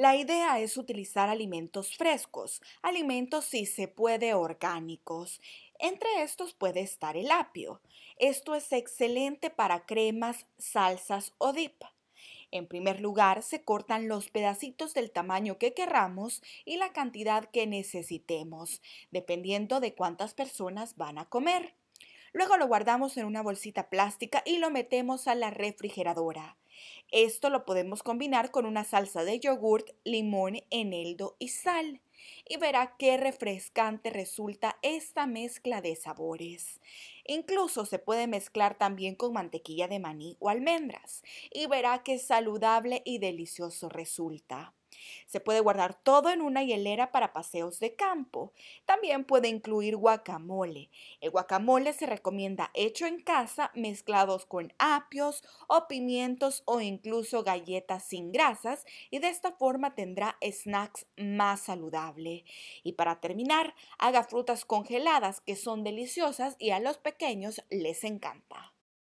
La idea es utilizar alimentos frescos, alimentos si se puede orgánicos. Entre estos puede estar el apio. Esto es excelente para cremas, salsas o dip. En primer lugar, se cortan los pedacitos del tamaño que querramos y la cantidad que necesitemos, dependiendo de cuántas personas van a comer. Luego lo guardamos en una bolsita plástica y lo metemos a la refrigeradora. Esto lo podemos combinar con una salsa de yogurt, limón, eneldo y sal. Y verá qué refrescante resulta esta mezcla de sabores. Incluso se puede mezclar también con mantequilla de maní o almendras. Y verá qué saludable y delicioso resulta. Se puede guardar todo en una hielera para paseos de campo. También puede incluir guacamole. El guacamole se recomienda hecho en casa, mezclados con apios o pimientos o incluso galletas sin grasas y de esta forma tendrá snacks más saludable. Y para terminar, haga frutas congeladas que son deliciosas y a los pequeños les encanta.